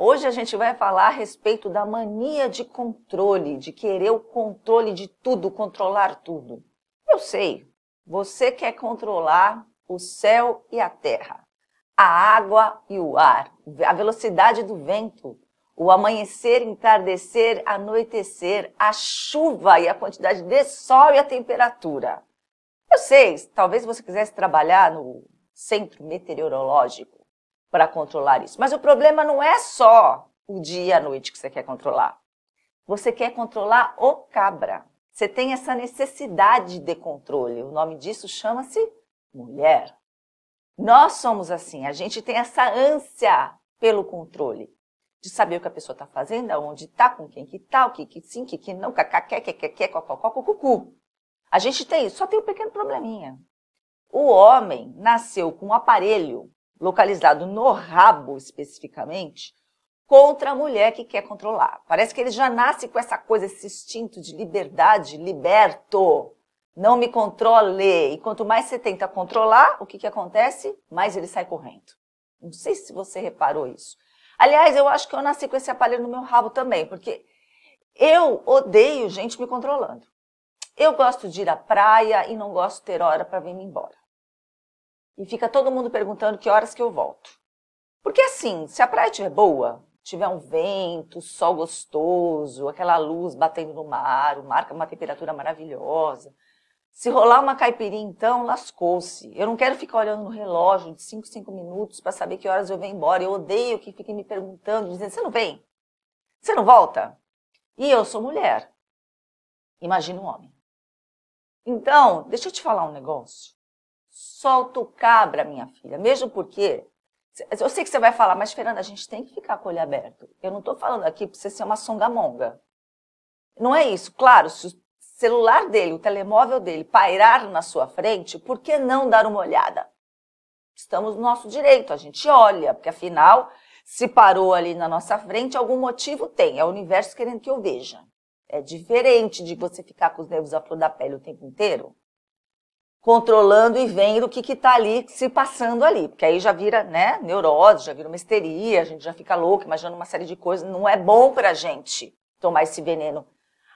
Hoje a gente vai falar a respeito da mania de controle, de querer o controle de tudo, controlar tudo. Eu sei, você quer controlar o céu e a terra, a água e o ar, a velocidade do vento, o amanhecer, entardecer, anoitecer, a chuva e a quantidade de sol e a temperatura. Eu sei, talvez você quisesse trabalhar no centro meteorológico, para controlar isso. Mas o problema não é só o dia e a noite que você quer controlar. Você quer controlar o cabra. Você tem essa necessidade de controle. O nome disso chama-se mulher. Nós somos assim, a gente tem essa ânsia pelo controle, de saber o que a pessoa está fazendo, aonde está, com quem que está, o que que sim, o que que não, cacaqué, quequequé, cococó, cucu. A gente tem isso, só tem um pequeno probleminha. O homem nasceu com um aparelho localizado no rabo especificamente, contra a mulher que quer controlar. Parece que ele já nasce com essa coisa, esse instinto de liberdade, liberto. Não me controle. E quanto mais você tenta controlar, o que, que acontece? Mais ele sai correndo. Não sei se você reparou isso. Aliás, eu acho que eu nasci com esse aparelho no meu rabo também, porque eu odeio gente me controlando. Eu gosto de ir à praia e não gosto de ter hora para vir me embora e fica todo mundo perguntando que horas que eu volto. Porque assim, se a praia estiver boa, tiver um vento, sol gostoso, aquela luz batendo no mar, o mar com uma temperatura maravilhosa, se rolar uma caipirinha, então, lascou-se. Eu não quero ficar olhando no relógio de 5, 5 minutos para saber que horas eu venho embora. Eu odeio que fiquem me perguntando, dizendo, você não vem? Você não volta? E eu sou mulher. Imagina um homem. Então, deixa eu te falar um negócio. Solta o cabra, minha filha. Mesmo porque. Eu sei que você vai falar, mas Fernanda, a gente tem que ficar com o olho aberto. Eu não estou falando aqui para você ser uma songamonga. Não é isso. Claro, se o celular dele, o telemóvel dele pairar na sua frente, por que não dar uma olhada? Estamos no nosso direito, a gente olha, porque afinal, se parou ali na nossa frente, algum motivo tem. É o universo querendo que eu veja. É diferente de você ficar com os nervos à flor da pele o tempo inteiro controlando e vendo o que está ali se passando ali. Porque aí já vira né, neurose, já vira uma histeria, a gente já fica louco, imaginando uma série de coisas. Não é bom para a gente tomar esse veneno.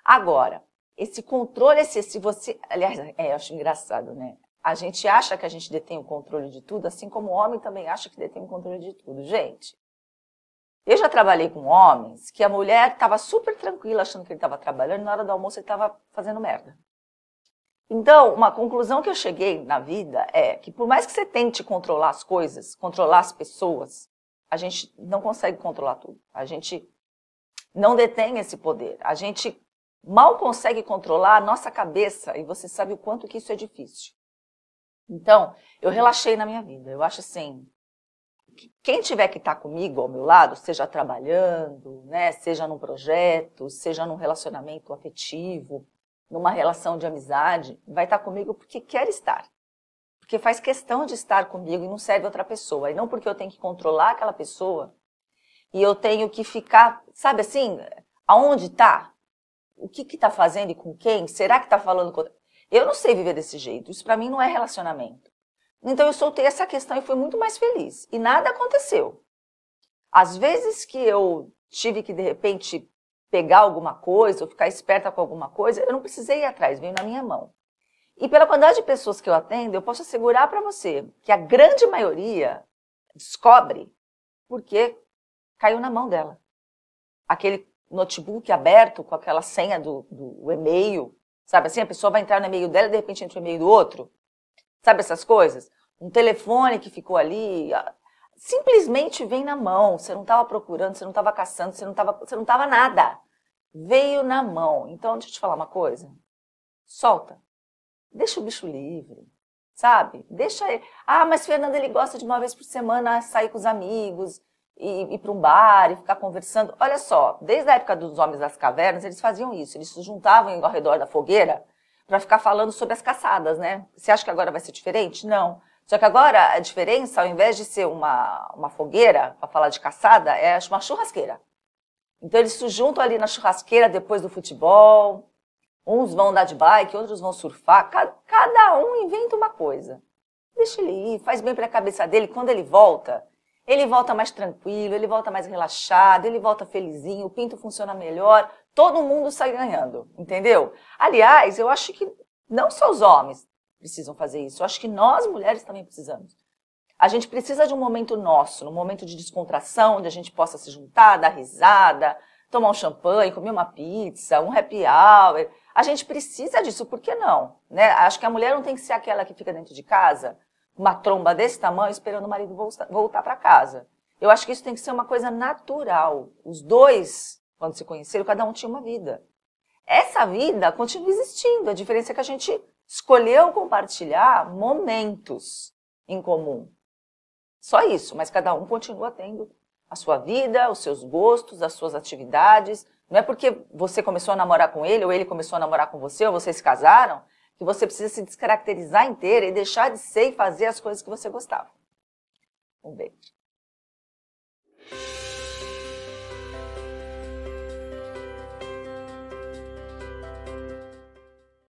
Agora, esse controle excessivo, você, aliás, é, eu acho engraçado, né? A gente acha que a gente detém o controle de tudo, assim como o homem também acha que detém o controle de tudo. Gente, eu já trabalhei com homens que a mulher estava super tranquila achando que ele estava trabalhando, na hora do almoço ele estava fazendo merda. Então, uma conclusão que eu cheguei na vida é que por mais que você tente controlar as coisas, controlar as pessoas, a gente não consegue controlar tudo. A gente não detém esse poder. A gente mal consegue controlar a nossa cabeça e você sabe o quanto que isso é difícil. Então, eu relaxei na minha vida. Eu acho assim, quem tiver que estar tá comigo ao meu lado, seja trabalhando, né, seja num projeto, seja num relacionamento afetivo, numa relação de amizade, vai estar comigo porque quer estar. Porque faz questão de estar comigo e não serve outra pessoa. E não porque eu tenho que controlar aquela pessoa e eu tenho que ficar, sabe assim, aonde está? O que está fazendo e com quem? Será que está falando com. Eu não sei viver desse jeito. Isso para mim não é relacionamento. Então eu soltei essa questão e fui muito mais feliz. E nada aconteceu. Às vezes que eu tive que, de repente, pegar alguma coisa ou ficar esperta com alguma coisa, eu não precisei ir atrás, veio na minha mão. E pela quantidade de pessoas que eu atendo, eu posso assegurar para você que a grande maioria descobre porque caiu na mão dela. Aquele notebook aberto com aquela senha do, do e-mail, sabe assim? A pessoa vai entrar no e-mail dela e de repente entra no e-mail do outro. Sabe essas coisas? Um telefone que ficou ali, simplesmente vem na mão. Você não estava procurando, você não estava caçando, você não estava você não nada. Veio na mão. Então, deixa eu te falar uma coisa. Solta. Deixa o bicho livre. Sabe? Deixa ele. Ah, mas Fernanda, ele gosta de uma vez por semana sair com os amigos e ir para um bar e ficar conversando. Olha só, desde a época dos Homens das Cavernas, eles faziam isso. Eles se juntavam ao redor da fogueira para ficar falando sobre as caçadas, né? Você acha que agora vai ser diferente? Não. Só que agora a diferença, ao invés de ser uma, uma fogueira para falar de caçada, é uma churrasqueira. Então eles se juntam ali na churrasqueira depois do futebol. Uns vão andar de bike, outros vão surfar. Cada, cada um inventa uma coisa. Deixa ele ir, faz bem para a cabeça dele. Quando ele volta, ele volta mais tranquilo, ele volta mais relaxado, ele volta felizinho, o pinto funciona melhor, todo mundo sai ganhando, entendeu? Aliás, eu acho que não só os homens precisam fazer isso, eu acho que nós mulheres também precisamos. A gente precisa de um momento nosso, um momento de descontração, onde a gente possa se juntar, dar risada, tomar um champanhe, comer uma pizza, um happy hour. A gente precisa disso, por que não? Né? Acho que a mulher não tem que ser aquela que fica dentro de casa, uma tromba desse tamanho, esperando o marido voltar para casa. Eu acho que isso tem que ser uma coisa natural. Os dois, quando se conheceram, cada um tinha uma vida. Essa vida continua existindo. A diferença é que a gente escolheu compartilhar momentos em comum. Só isso, mas cada um continua tendo a sua vida, os seus gostos, as suas atividades. Não é porque você começou a namorar com ele, ou ele começou a namorar com você, ou vocês casaram, que você precisa se descaracterizar inteira e deixar de ser e fazer as coisas que você gostava. Um beijo.